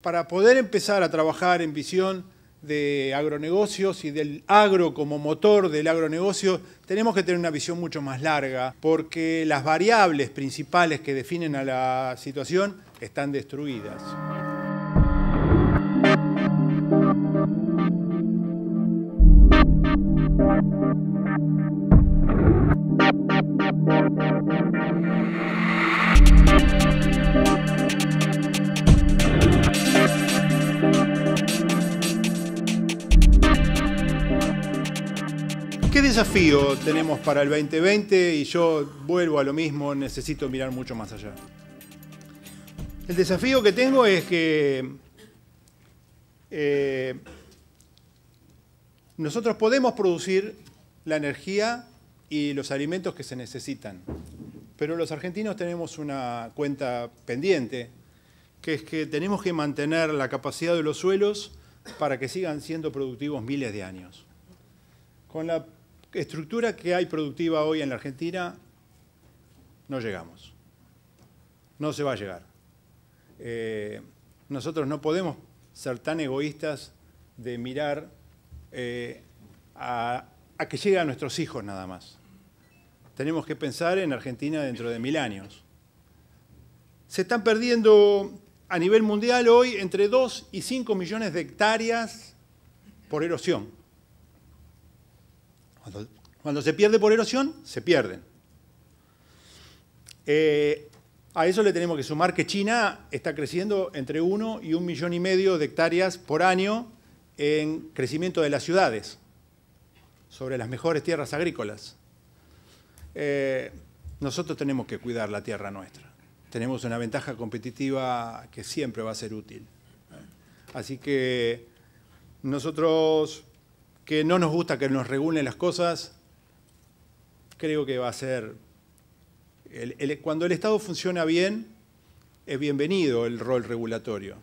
Para poder empezar a trabajar en visión de agronegocios y del agro como motor del agronegocio, tenemos que tener una visión mucho más larga, porque las variables principales que definen a la situación están destruidas. desafío tenemos para el 2020? Y yo vuelvo a lo mismo, necesito mirar mucho más allá. El desafío que tengo es que eh, nosotros podemos producir la energía y los alimentos que se necesitan, pero los argentinos tenemos una cuenta pendiente, que es que tenemos que mantener la capacidad de los suelos para que sigan siendo productivos miles de años. Con la estructura que hay productiva hoy en la Argentina, no llegamos. No se va a llegar. Eh, nosotros no podemos ser tan egoístas de mirar eh, a, que lleguen a nuestros hijos nada más. Tenemos que pensar en Argentina dentro de mil años. Se están perdiendo a nivel mundial hoy entre 2 y 5 millones de hectáreas por erosión. Cuando, se pierde por erosión, se pierden. Eh, a eso le tenemos que sumar que China está creciendo entre 1 y un millón y medio de hectáreas por año en crecimiento de las ciudades, sobre las mejores tierras agrícolas. Eh, nosotros tenemos que cuidar la tierra nuestra. Tenemos una ventaja competitiva que siempre va a ser útil. Así que nosotros que no nos gusta que nos regulen las cosas, creo que va a ser... cuando el Estado funciona bien, es bienvenido el rol regulatorio.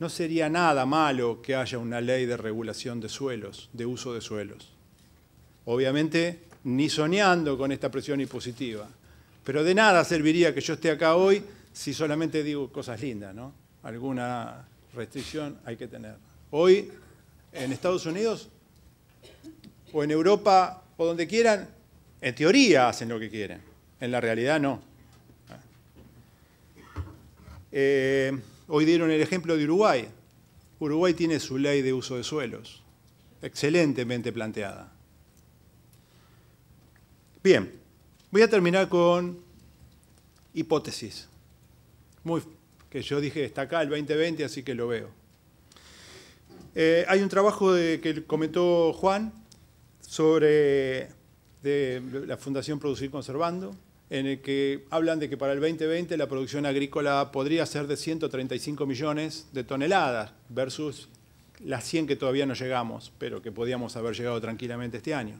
No sería nada malo que haya una ley de regulación de suelos, de uso de suelos. Obviamente, ni soñando con esta presión impositiva. Pero de nada serviría que yo esté acá hoy si solamente digo cosas lindas, ¿no? Alguna restricción hay que tener. Hoy, en Estados Unidos, o en Europa o donde quieran, en teoría hacen lo que quieren, en la realidad no. Eh, hoy dieron el ejemplo de Uruguay. Uruguay tiene su ley de uso de suelos, excelentemente planteada. Bien, voy a terminar con hipótesis. Muy, que yo dije, está acá el 2020, así que lo veo. Eh, hay un trabajo de, que comentó Juan sobre de la Fundación Producir Conservando, en el que hablan de que para el 2020 la producción agrícola podría ser de 135 millones de toneladas versus las 100 que todavía no llegamos, pero que podíamos haber llegado tranquilamente este año.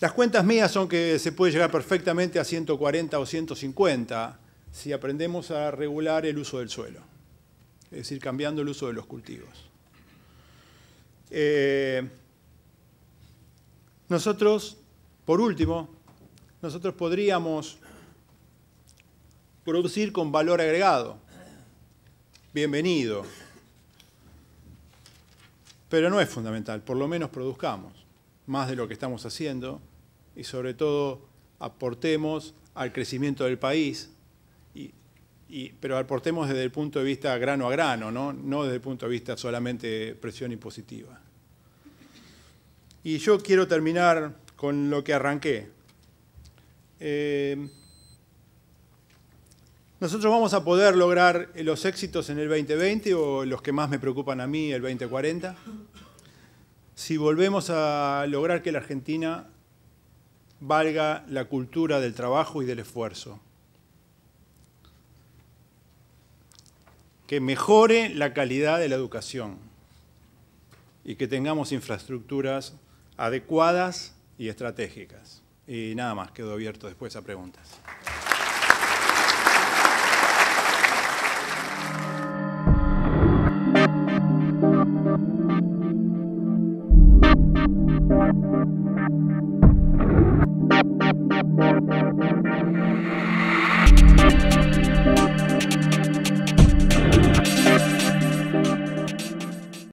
Las cuentas mías son que se puede llegar perfectamente a 140 o 150 si aprendemos a regular el uso del suelo, es decir, cambiando el uso de los cultivos. Eh, nosotros, por último, nosotros podríamos producir con valor agregado. Bienvenido. Pero no es fundamental, por lo menos produzcamos más de lo que estamos haciendo y sobre todo aportemos al crecimiento del país y pero aportemos desde el punto de vista grano a grano, ¿no? desde el punto de vista solamente presión impositiva. Y yo quiero terminar con lo que arranqué. Eh, nosotros vamos a poder lograr los éxitos en el 2020 o los que más me preocupan a mí, el 2040, si volvemos a lograr que la Argentina valga la cultura del trabajo y del esfuerzo que mejore la calidad de la educación y que tengamos infraestructuras adecuadas y estratégicas. Y nada más, quedo abierto después a preguntas.